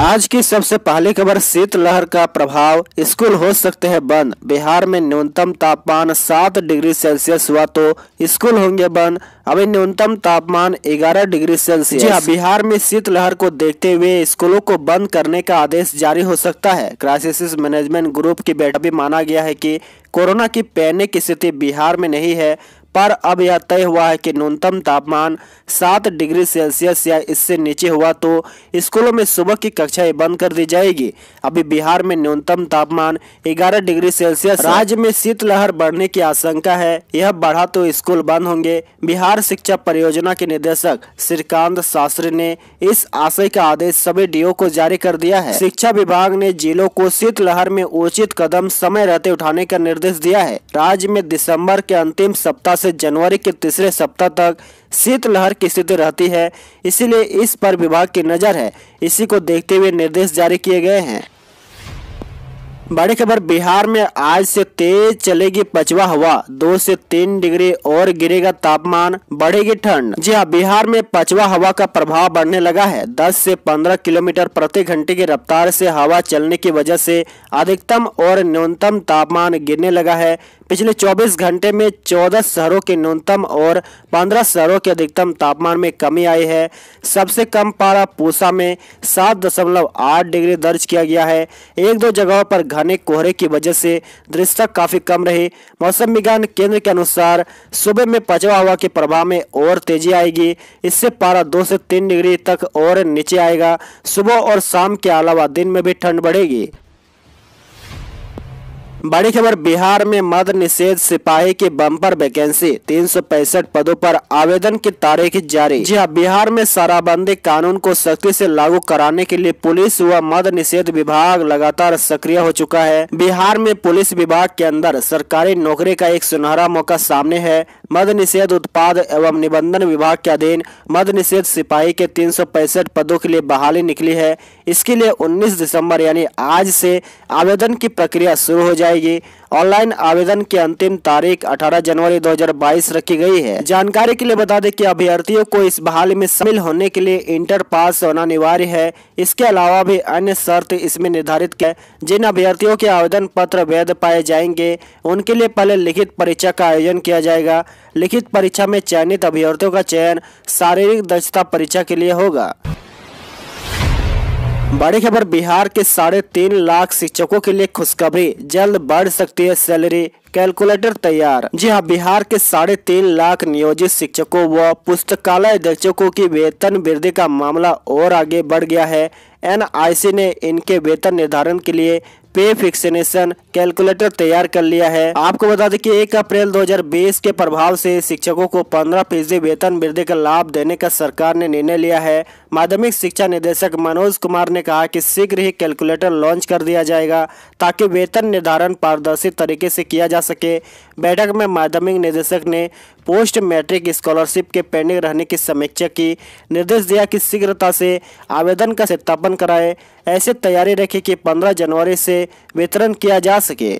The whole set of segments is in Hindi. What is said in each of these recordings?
आज की सबसे पहली खबर शीतलहर का प्रभाव स्कूल हो सकते हैं बंद बिहार में न्यूनतम तापमान सात डिग्री सेल्सियस हुआ तो स्कूल होंगे बंद अभी न्यूनतम तापमान ग्यारह डिग्री सेल्सियस जी हाँ, बिहार में शीतलहर को देखते हुए स्कूलों को बंद करने का आदेश जारी हो सकता है क्राइसिस मैनेजमेंट ग्रुप की बैठक भी माना गया है की कोरोना की पैनिक स्थिति बिहार में नहीं है पर अब यह तय हुआ है कि न्यूनतम तापमान सात डिग्री सेल्सियस या इससे नीचे हुआ तो स्कूलों में सुबह की कक्षाएं बंद कर दी जाएगी अभी बिहार में न्यूनतम तापमान 11 डिग्री सेल्सियस राज्य में शीतलहर बढ़ने की आशंका है यह बढ़ा तो स्कूल बंद होंगे बिहार शिक्षा परियोजना के निदेशक श्रीकांत शास्त्री ने इस आशय का आदेश सभी डीओ को जारी कर दिया है शिक्षा विभाग ने जिलों को शीतलहर में उचित कदम समय रहते उठाने का निर्देश दिया है राज्य में दिसम्बर के अंतिम सप्ताह से जनवरी के तीसरे सप्ताह तक शीतलहर की स्थिति रहती है इसीलिए इस पर विभाग की नज़र है इसी को देखते हुए निर्देश जारी किए गए हैं बड़ी खबर बिहार में आज से तेज चलेगी पचवा हवा दो से तीन डिग्री और गिरेगा तापमान बढ़ेगी ठंड जी हाँ बिहार में पचवा हवा का प्रभाव बढ़ने लगा है 10 से 15 किलोमीटर प्रति घंटे की रफ्तार से हवा चलने की वजह से अधिकतम और न्यूनतम तापमान गिरने लगा है पिछले 24 घंटे में 14 शहरों के न्यूनतम और 15 शहरों के अधिकतम तापमान में कमी आई है सबसे कम पारा पूसा में 7.8 डिग्री दर्ज किया गया है एक दो जगहों पर घने कोहरे की वजह से दृश्यता काफ़ी कम रही मौसम विज्ञान केंद्र के अनुसार सुबह में पचवा हवा के प्रभाव में और तेजी आएगी इससे पारा दो से तीन डिग्री तक और नीचे आएगा सुबह और शाम के अलावा दिन में भी ठंड बढ़ेगी बड़ी खबर बिहार में मद निषेध सिपाही के बम्पर वैकेंसी तीन पदों पर आवेदन की तारीख जारी जी हाँ बिहार में शराबबंदी कानून को सख्ती से लागू कराने के लिए पुलिस व मद निषेध विभाग लगातार सक्रिय हो चुका है बिहार में पुलिस विभाग के अंदर सरकारी नौकरी का एक सुनहरा मौका सामने है मद निषेध उत्पाद एवं निबंधन विभाग के अधीन मद निषेध सिपाही के तीन पदों के लिए बहाली निकली है इसके लिए 19 दिसंबर यानी आज से आवेदन की प्रक्रिया शुरू हो जाएगी ऑनलाइन आवेदन की अंतिम तारीख 18 जनवरी 2022 रखी गई है जानकारी के लिए बता दें कि अभ्यर्थियों को इस बहाली में शामिल होने के लिए इंटर पास होना अनिवार्य है इसके अलावा भी अन्य शर्त इसमें निर्धारित है जिन अभ्यर्थियों के आवेदन पत्र वैध पाए जाएंगे उनके लिए पहले लिखित परीक्षा का आयोजन किया जाएगा लिखित परीक्षा में चयनित अभ्यर्थियों का चयन शारीरिक दक्षता परीक्षा के लिए होगा बड़ी खबर बिहार के साढ़े तीन लाख शिक्षकों के लिए खुशखबरी जल्द बढ़ सकती है सैलरी कैलकुलेटर तैयार जी हाँ बिहार के साढ़े तीन लाख नियोजित शिक्षकों व पुस्तकालय अध्यक्षकों की वेतन वृद्धि का मामला और आगे बढ़ गया है एनआईसी ने इनके वेतन निर्धारण के लिए पे फिक्सनेशन कैलकुलेटर तैयार कर लिया है आपको बता दें कि 1 अप्रैल 2020 के प्रभाव से शिक्षकों को 15 फीसदी वेतन वृद्धि का लाभ देने का सरकार ने निर्णय लिया है माध्यमिक शिक्षा निदेशक मनोज कुमार ने कहा कि शीघ्र ही कैलकुलेटर लॉन्च कर दिया जाएगा ताकि वेतन निर्धारण पारदर्शी तरीके से किया जा सके बैठक में माध्यमिक निदेशक ने पोस्ट मैट्रिक स्कॉलरशिप के पेंडिंग रहने की समीक्षा की निर्देश दिया कि शीघ्रता से आवेदन का सत्यापन कराए ऐसे तैयारी रखें कि 15 जनवरी से वितरण किया जा सके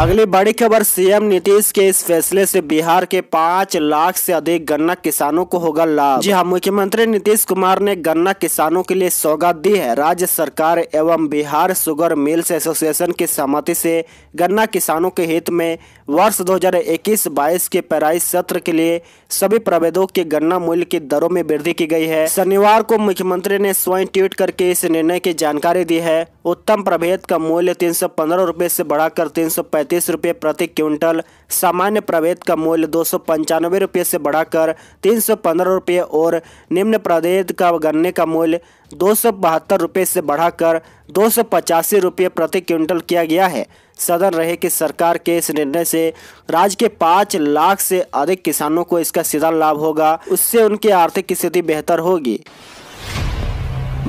अगली बड़ी खबर सीएम नीतीश के इस फैसले से बिहार के पाँच लाख से अधिक गन्ना किसानों को होगा लाभ जी हाँ मुख्यमंत्री नीतीश कुमार ने गन्ना किसानों के लिए सौगात दी है राज्य सरकार एवं बिहार सुगर मिल्स एसोसिएशन की सहमति से गन्ना किसानों के हित में वर्ष 2021-22 के पेराई सत्र के लिए सभी प्रभेदों के गन्ना मूल्य की दरों में वृद्धि की गयी है शनिवार को मुख्यमंत्री ने स्वयं ट्वीट करके इस निर्णय की जानकारी दी है उत्तम प्रभेद का मूल्य तीन सौ पंद्रह से बढ़ाकर तीन सौ पैंतीस रुपये प्रति क्विंटल सामान्य प्रभेद का मूल्य दो सौ पंचानवे रुपये से बढ़ाकर तीन सौ पंद्रह रुपये और निम्न प्रभेद का गन्ने का मूल्य दो सौ बहत्तर रुपये से बढ़ाकर दो सौ पचासी रुपये प्रति क्विंटल किया गया है सदन रहे कि सरकार के इस निर्णय से राज्य के पाँच लाख से अधिक किसानों को इसका सीधा लाभ होगा उससे उनकी आर्थिक स्थिति बेहतर होगी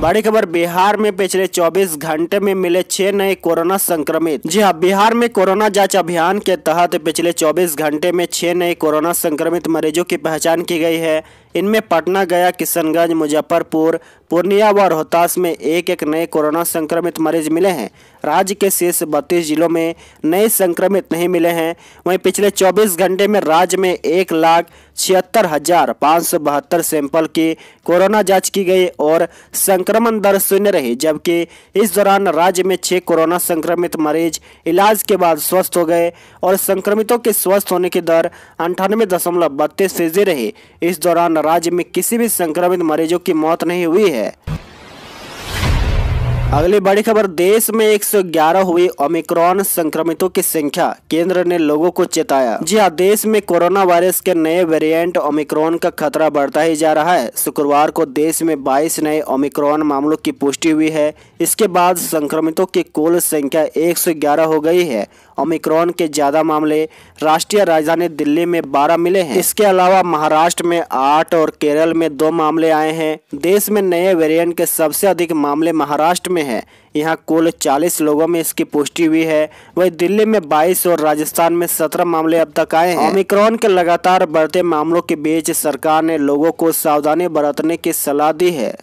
बड़ी खबर बिहार में पिछले 24 घंटे में मिले छह नए कोरोना संक्रमित जी हाँ बिहार में कोरोना जांच अभियान के तहत पिछले 24 घंटे में छह नए कोरोना संक्रमित मरीजों की पहचान की गई है इनमें पटना गया किशनगंज मुजफ्फरपुर पूर्णिया व रोहतास में एक एक नए कोरोना संक्रमित मरीज मिले हैं राज्य के शेष बत्तीस जिलों में नए संक्रमित नहीं मिले हैं वहीं पिछले 24 घंटे में राज्य में एक लाख छिहत्तर हजार पाँच सौ बहत्तर सैंपल की कोरोना जांच की गई और संक्रमण दर शून्य रही जबकि इस दौरान राज्य में छः कोरोना संक्रमित मरीज इलाज के बाद स्वस्थ हो गए और संक्रमितों के स्वस्थ होने की दर अंठानवे दशमलव बत्तीस फीसदी रही इस दौरान राज्य में किसी भी संक्रमित मरीजों की मौत नहीं हुई है अगली बड़ी खबर देश में 111 हुई ओमिक्रॉन संक्रमितों की संख्या केंद्र ने लोगों को चेताया जी हाँ देश में कोरोना वायरस के नए वेरिएंट ओमिक्रॉन का खतरा बढ़ता ही जा रहा है शुक्रवार को देश में 22 नए ओमिक्रॉन मामलों की पुष्टि हुई है इसके बाद संक्रमितों की कुल संख्या 111 हो गई है ओमिक्रॉन के ज्यादा मामले राष्ट्रीय राजधानी दिल्ली में बारह मिले हैं इसके अलावा महाराष्ट्र में आठ और केरल में दो मामले आए हैं देश में नए वेरियंट के सबसे अधिक मामले महाराष्ट्र में हैं यहाँ कुल 40 लोगों में इसकी पुष्टि हुई है वही दिल्ली में 22 और राजस्थान में 17 मामले अब तक आए हैं ओमिक्रॉन के लगातार बढ़ते मामलों के बीच सरकार ने लोगों को सावधानी बरतने की सलाह दी है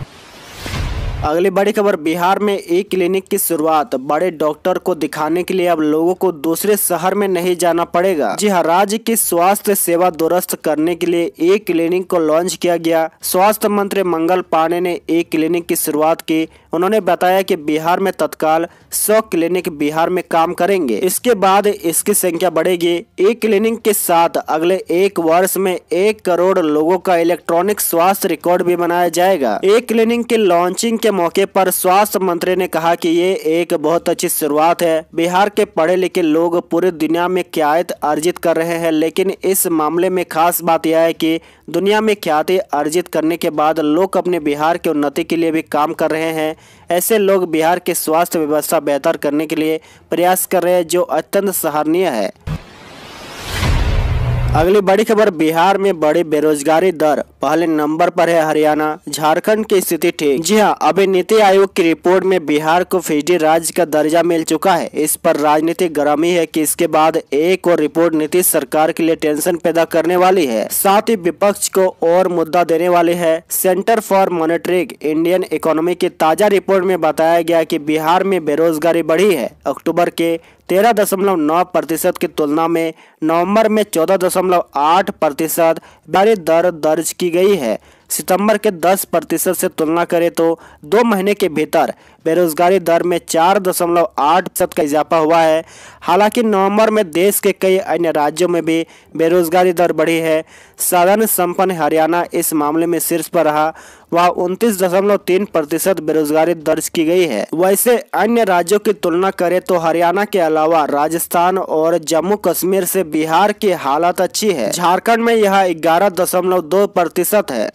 अगली बड़ी खबर बिहार में ई क्लिनिक की शुरुआत बड़े डॉक्टर को दिखाने के लिए अब लोगों को दूसरे शहर में नहीं जाना पड़ेगा जी हाँ राज्य की स्वास्थ्य सेवा दुरुस्त करने के लिए ई क्लिनिक को लॉन्च किया गया स्वास्थ्य मंत्री मंगल पांडे ने ई क्लिनिक की शुरुआत की उन्होंने बताया कि बिहार में तत्काल सौ क्लिनिक बिहार में काम करेंगे इसके बाद इसकी संख्या बढ़ेगी ई क्लिनिक के साथ अगले एक वर्ष में एक करोड़ लोगों का इलेक्ट्रॉनिक स्वास्थ्य रिकॉर्ड भी बनाया जाएगा ई क्लिनिक के लॉन्चिंग के मौके पर स्वास्थ्य मंत्री ने कहा कि ये एक बहुत अच्छी शुरुआत है बिहार के पढ़े लिखे लोग पूरी दुनिया में ख्यात अर्जित कर रहे हैं लेकिन इस मामले में खास बात यह है कि दुनिया में ख्याति अर्जित करने के बाद लोग अपने बिहार की उन्नति के लिए भी काम कर रहे हैं ऐसे लोग बिहार के स्वास्थ्य व्यवस्था बेहतर करने के लिए प्रयास कर रहे हैं जो अत्यंत सराहनीय है अगली बड़ी खबर बिहार में बड़ी बेरोजगारी दर पहले नंबर पर है हरियाणा झारखंड की स्थिति ठीक जी हां अभी नीति आयोग की रिपोर्ट में बिहार को फीडी राज्य का दर्जा मिल चुका है इस पर राजनीति गर्मी है कि इसके बाद एक और रिपोर्ट नीतीश सरकार के लिए टेंशन पैदा करने वाली है साथ ही विपक्ष को और मुद्दा देने वाली है centre for monitoring Indian economy की ताजा रिपोर्ट में बताया गया की बिहार में बेरोजगारी बढ़ी है अक्टूबर के तेरह दशमलव नौ प्रतिशत की तुलना में नवंबर में चौदह दशमलव आठ प्रतिशत बढ़ी दर दर्ज की गई है सितंबर के 10 प्रतिशत से तुलना करें तो दो महीने के भीतर बेरोजगारी दर में चार दशमलव आठ प्रतिशत का इजाफा हुआ है हालांकि नवंबर में देश के कई अन्य राज्यों में भी बेरोजगारी दर बढ़ी है साधन संपन्न हरियाणा इस मामले में शीर्ष पर रहा वह उनतीस दशमलव तीन प्रतिशत बेरोजगारी दर्ज की गई है वैसे अन्य राज्यों की तुलना करें तो हरियाणा के अलावा राजस्थान और जम्मू कश्मीर से बिहार की हालत अच्छी है झारखंड में यह ग्यारह दशमलव दो प्रतिशत है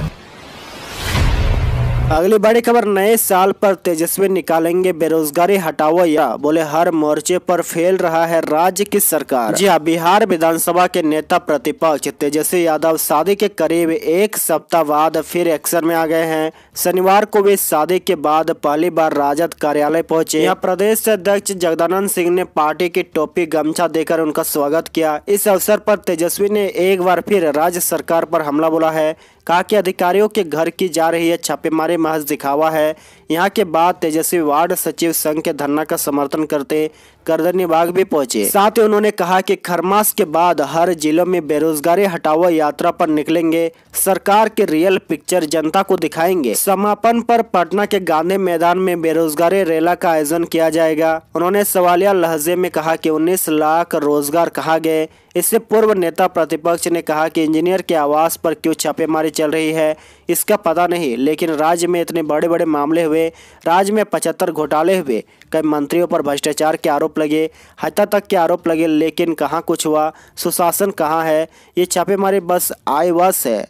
अगली बड़ी खबर नए साल पर तेजस्वी निकालेंगे बेरोजगारी हटाओ या बोले हर मोर्चे पर फेल रहा है राज्य की सरकार जी हाँ बिहार विधानसभा के नेता प्रतिपक्ष तेजस्वी यादव शादी के करीब एक सप्ताह बाद फिर एक्शन में आ गए हैं शनिवार को वे शादी के बाद पहली बार राजद कार्यालय पहुंचे यहाँ प्रदेश अध्यक्ष जगदानंद सिंह ने पार्टी की टोपी गमछा देकर उनका स्वागत किया इस अवसर आरोप तेजस्वी ने एक बार फिर राज्य सरकार आरोप हमला बोला है कहा कि अधिकारियों के घर की जा रही है छापेमारी महज दिखावा है यहाँ के बाद तेजस्वी वार्ड सचिव संघ के धरना का समर्थन करते करदनी बाग भी पहुंचे साथ ही उन्होंने कहा कि खरमास के बाद हर जिलों में बेरोजगारी हटावा यात्रा पर निकलेंगे सरकार के रियल पिक्चर जनता को दिखाएंगे समापन पर पटना के गांधी मैदान में बेरोजगारी रेला का आयोजन किया जाएगा उन्होंने सवालिया लहजे में कहा कि 19 लाख रोजगार कहा गए इससे पूर्व नेता प्रतिपक्ष ने कहा की इंजीनियर के आवास पर क्यों छापेमारी चल रही है इसका पता नहीं लेकिन राज्य में इतने बड़े बड़े मामले हुए राज्य में पचहत्तर घोटाले हुए कई मंत्रियों पर भ्रष्टाचार के आरोप लगे हत्या तक के आरोप लगे लेकिन कहाँ कुछ हुआ सुशासन कहाँ है ये छापेमारी बस आईवास है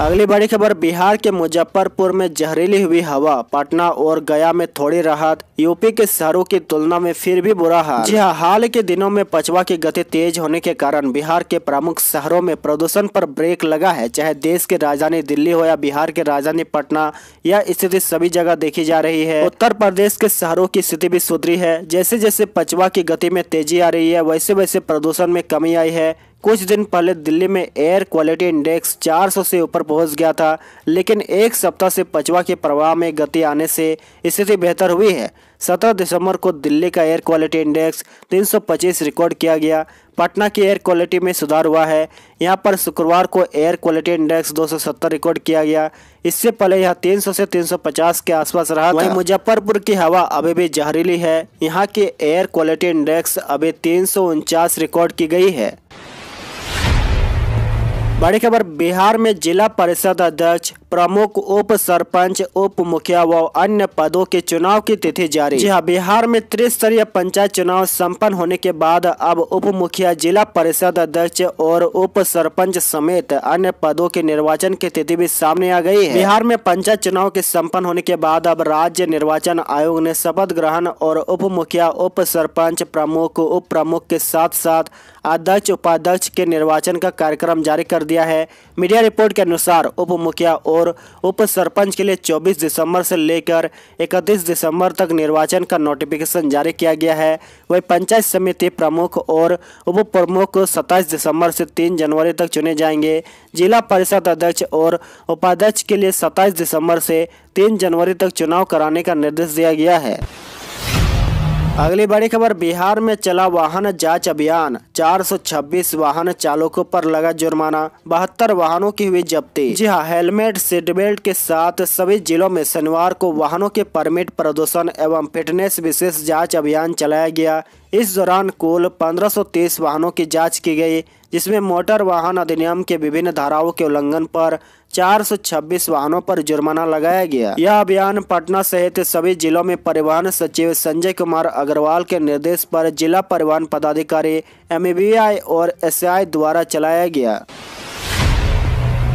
अगली बड़ी खबर बिहार के मुजफ्फरपुर में जहरीली हुई हवा पटना और गया में थोड़ी राहत यूपी के शहरों की तुलना में फिर भी बुरा हाल जी हाँ हाल के दिनों में पछवा की गति तेज होने के कारण बिहार के प्रमुख शहरों में प्रदूषण पर ब्रेक लगा है चाहे देश की राजधानी दिल्ली हो या बिहार की राजधानी पटना यह स्थिति सभी जगह देखी जा रही है उत्तर प्रदेश के शहरों की स्थिति भी सुधरी है जैसे जैसे पछवा की गति में तेजी आ रही है वैसे वैसे प्रदूषण में कमी आई है कुछ दिन पहले दिल्ली में एयर क्वालिटी इंडेक्स 400 से ऊपर पहुंच गया था लेकिन एक सप्ताह से पचवा के प्रवाह में गति आने से स्थिति बेहतर हुई है 17 दिसंबर को दिल्ली का एयर क्वालिटी इंडेक्स 325 रिकॉर्ड किया गया पटना की एयर क्वालिटी में सुधार हुआ है यहां पर शुक्रवार को एयर क्वालिटी इंडेक्स 270 रिकॉर्ड किया गया इससे पहले यह 300 से 350 के आसपास रहा वहीं मुजफ्फरपुर की हवा अभी भी जहरीली है यहां की एयर क्वालिटी इंडेक्स अभी तीन रिकॉर्ड की गई है बड़ी खबर बिहार में जिला परिषद अध्यक्ष प्रमुख उप सरपंच उप मुखिया व अन्य पदों के चुनाव की तिथि जारी जी हाँ बिहार में त्रिस्तरीय पंचायत चुनाव संपन्न होने के बाद अब उप मुखिया जिला परिषद अध्यक्ष और उप सरपंच समेत अन्य पदों के निर्वाचन की तिथि भी सामने आ गई है बिहार में पंचायत चुनाव के संपन्न होने के बाद अब राज्य निर्वाचन आयोग ने शपथ ग्रहण और उप मुखिया उप सरपंच प्रमुख उप प्रमुख के साथ साथ अध्यक्ष उपाध्यक्ष के निर्वाचन का कार्यक्रम जारी कर दिया है मीडिया रिपोर्ट के अनुसार उप मुखिया और उप सरपंच के लिए 24 दिसंबर से लेकर 31 दिसंबर तक निर्वाचन का नोटिफिकेशन जारी किया गया है वही पंचायत समिति प्रमुख और उप प्रमुख सत्ताईस दिसंबर से तीन जनवरी तक चुने जाएंगे जिला परिषद अध्यक्ष और उपाध्यक्ष के लिए सत्ताईस दिसंबर से तीन जनवरी तक चुनाव कराने का निर्देश दिया गया है अगली बड़ी खबर बिहार में चला वाहन जांच अभियान 426 वाहन चालकों पर लगा जुर्माना बहत्तर वाहनों की हुई जब्ती जी हाँ हेलमेट सीट बेल्ट के साथ सभी जिलों में शनिवार को वाहनों के परमिट प्रदूषण एवं फिटनेस विशेष जांच अभियान चलाया गया इस दौरान कुल 1530 वाहनों की जांच की गई जिसमें मोटर वाहन अधिनियम के विभिन्न धाराओं के उल्लंघन पर 426 वाहनों पर जुर्माना लगाया गया यह अभियान पटना सहित सभी जिलों में परिवहन सचिव संजय कुमार अग्रवाल के निर्देश पर जिला परिवहन पदाधिकारी एम और एस द्वारा चलाया गया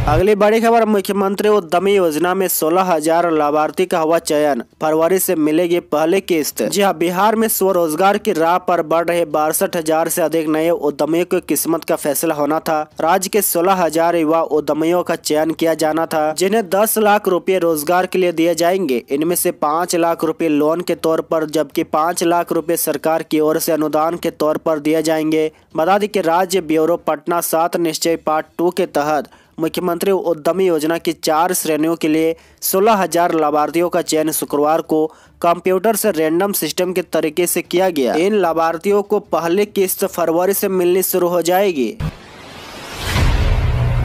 अगली बड़ी खबर मुख्यमंत्री उद्यमी योजना में सोलह हजार लाभार्थी का हुआ चयन फरवरी से मिलेगी पहली किस्त जी हाँ बिहार में स्वरोजगार की राह पर बढ़ रहे बासठ हजार ऐसी अधिक नए उद्यमियों की किस्मत का फैसला होना था राज्य के सोलह हजार युवा उद्यमियों का चयन किया जाना था जिन्हें दस लाख रूपए रोजगार के लिए दिए जाएंगे इनमें ऐसी पाँच लाख रूपए लोन के तौर पर जबकि पाँच लाख रूपए सरकार की ओर ऐसी अनुदान के तौर पर दिए जाएंगे बता दी की राज्य ब्यूरो पटना सात निश्चय पार्ट टू के तहत मुख्यमंत्री उद्यमी योजना की चार श्रेणियों के लिए सोलह हजार लाभार्थियों का चयन शुक्रवार को कंप्यूटर से रैंडम सिस्टम के तरीके से किया गया इन लाभार्थियों को पहले किस्त फरवरी से मिलनी शुरू हो जाएगी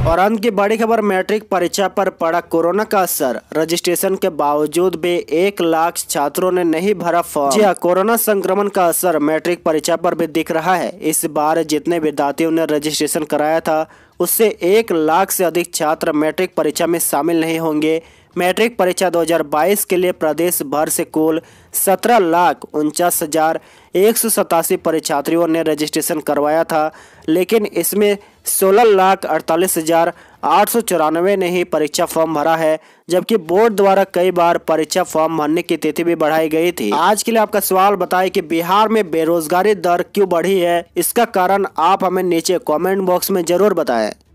और अंत की बड़ी खबर मैट्रिक परीक्षा पर पड़ा कोरोना का असर रजिस्ट्रेशन के बावजूद भी एक लाख छात्रों ने नहीं भरा फॉर्म जी हाँ, कोरोना संक्रमण का असर मैट्रिक परीक्षा पर भी दिख रहा है इस बार जितने विद्यार्थियों ने रजिस्ट्रेशन कराया था उससे एक लाख से अधिक छात्र मैट्रिक परीक्षा में शामिल नहीं होंगे मैट्रिक परीक्षा 2022 के लिए प्रदेश भर से कुल सत्रह लाख उनचास हजार एक सौ सतासी परीक्षार्थियों ने रजिस्ट्रेशन करवाया था लेकिन इसमें सोलह लाख अड़तालीस हजार आठ सौ चौरानवे ने ही परीक्षा फॉर्म भरा है जबकि बोर्ड द्वारा कई बार परीक्षा फॉर्म भरने की तिथि भी बढ़ाई गई थी आज के लिए आपका सवाल बताए कि बिहार में बेरोजगारी दर क्यों बढ़ी है इसका कारण आप हमें नीचे कमेंट बॉक्स में जरूर बताएं